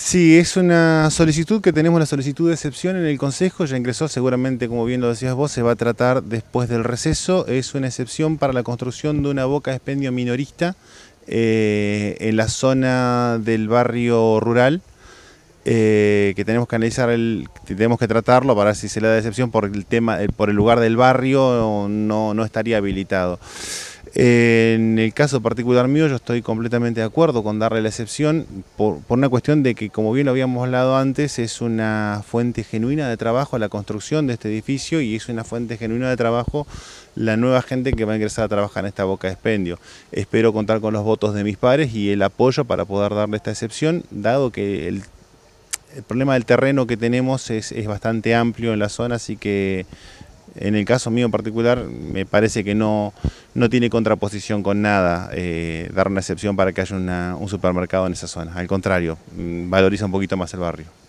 Sí, es una solicitud que tenemos, la solicitud de excepción en el Consejo, ya ingresó seguramente, como bien lo decías vos, se va a tratar después del receso, es una excepción para la construcción de una boca de expendio minorista eh, en la zona del barrio rural, eh, que tenemos que analizar, el, tenemos que tratarlo para ver si se le da excepción por el, tema, por el lugar del barrio, no, no estaría habilitado. En el caso particular mío, yo estoy completamente de acuerdo con darle la excepción por, una cuestión de que, como bien lo habíamos hablado antes, es una fuente genuina de trabajo la construcción de este edificio y es una fuente genuina de trabajo la nueva gente que va a ingresar a trabajar en esta boca de expendio. Espero contar con los votos de mis pares y el apoyo para poder darle esta excepción, dado que el, problema del terreno que tenemos es, es bastante amplio en la zona, así que en el caso mío en particular me parece que no no tiene contraposición con nada eh, dar una excepción para que haya un supermercado en esa zona. Al contrario, mm, valoriza un poquito más el barrio.